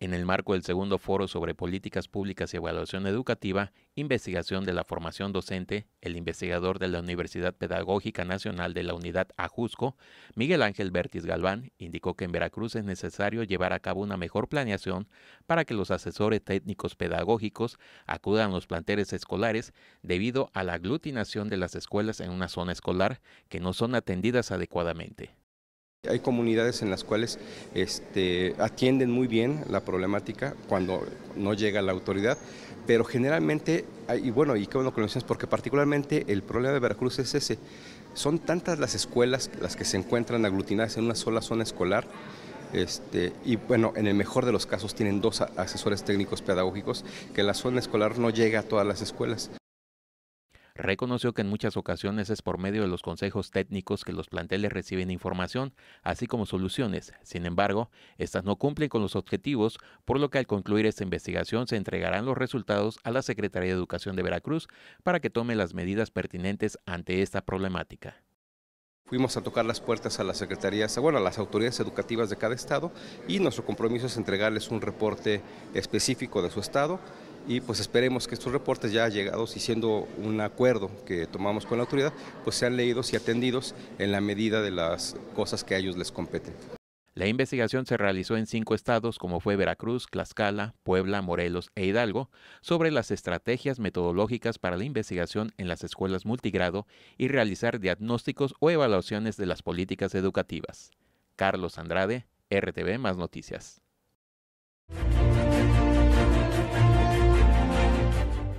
en el marco del segundo foro sobre políticas públicas y evaluación educativa, investigación de la formación docente, el investigador de la Universidad Pedagógica Nacional de la Unidad Ajusco, Miguel Ángel Bertis Galván, indicó que en Veracruz es necesario llevar a cabo una mejor planeación para que los asesores técnicos pedagógicos acudan a los planteles escolares debido a la aglutinación de las escuelas en una zona escolar que no son atendidas adecuadamente. Hay comunidades en las cuales este, atienden muy bien la problemática cuando no llega la autoridad, pero generalmente, y bueno, y qué bueno que lo mencionas, porque particularmente el problema de Veracruz es ese. Son tantas las escuelas las que se encuentran aglutinadas en una sola zona escolar. Este, y bueno, en el mejor de los casos tienen dos asesores técnicos pedagógicos, que la zona escolar no llega a todas las escuelas. Reconoció que en muchas ocasiones es por medio de los consejos técnicos que los planteles reciben información, así como soluciones. Sin embargo, estas no cumplen con los objetivos, por lo que al concluir esta investigación se entregarán los resultados a la Secretaría de Educación de Veracruz para que tome las medidas pertinentes ante esta problemática. Fuimos a tocar las puertas a las secretarías, bueno, a las autoridades educativas de cada estado y nuestro compromiso es entregarles un reporte específico de su estado y pues esperemos que estos reportes ya llegados y siendo un acuerdo que tomamos con la autoridad, pues sean leídos y atendidos en la medida de las cosas que a ellos les competen. La investigación se realizó en cinco estados como fue Veracruz, Tlaxcala, Puebla, Morelos e Hidalgo sobre las estrategias metodológicas para la investigación en las escuelas multigrado y realizar diagnósticos o evaluaciones de las políticas educativas. Carlos Andrade, RTV Más Noticias.